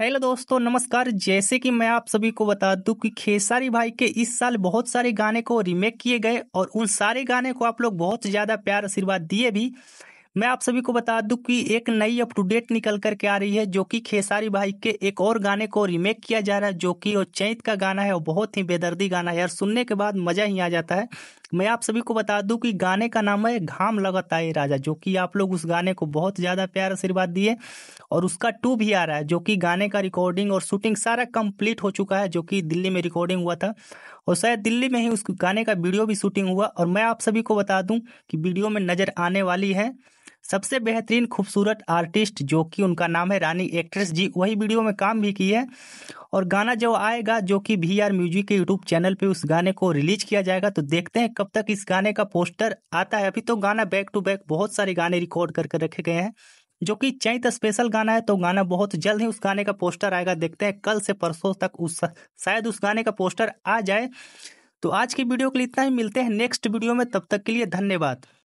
hello दोस्तों नमस्कार जैसे कि मैं आप सभी को बता दूं कि खेसारी भाई के इस साल बहुत सारे गाने को रीमेक किए गए और उन सारे गाने को आप लोग बहुत ज़्यादा प्यार आशीर्वाद दिए भी मैं आप सभी को बता दूं कि एक नई अप टू डेट निकल कर के आ रही है जो कि खेसारी भाई के एक और गाने को रीमेक किया जा रहा है जो कि वो चैत का गाना है और बहुत ही बेदर्दी गाना है यार सुनने के बाद मज़ा ही आ जाता है मैं आप सभी को बता दूं कि गाने का नाम है घाम लगाता है राजा जो कि आप लोग उस गाने को बहुत ज़्यादा प्यार आशीर्वाद दिए और उसका टू भी आ रहा है जो कि गाने का रिकॉर्डिंग और शूटिंग सारा कंप्लीट हो चुका है जो कि दिल्ली में रिकॉर्डिंग हुआ था और शायद दिल्ली में ही उस गाने का वीडियो भी शूटिंग हुआ और मैं आप सभी को बता दूँ कि वीडियो में नज़र आने वाली है सबसे बेहतरीन खूबसूरत आर्टिस्ट जो कि उनका नाम है रानी एक्ट्रेस जी वही वीडियो में काम भी की है और गाना जब आएगा जो कि वी आर म्यूजिक के यूट्यूब चैनल पे उस गाने को रिलीज किया जाएगा तो देखते हैं कब तक इस गाने का पोस्टर आता है अभी तो गाना बैक टू बैक बहुत सारे गाने रिकॉर्ड करके रखे गए हैं जो कि चैत स्पेशल गाना है तो गाना बहुत जल्द ही उस गाने का पोस्टर आएगा देखते हैं कल से परसों तक उस शायद उस गाने का पोस्टर आ जाए तो आज की वीडियो के लिए इतना ही मिलते हैं नेक्स्ट वीडियो में तब तक के लिए धन्यवाद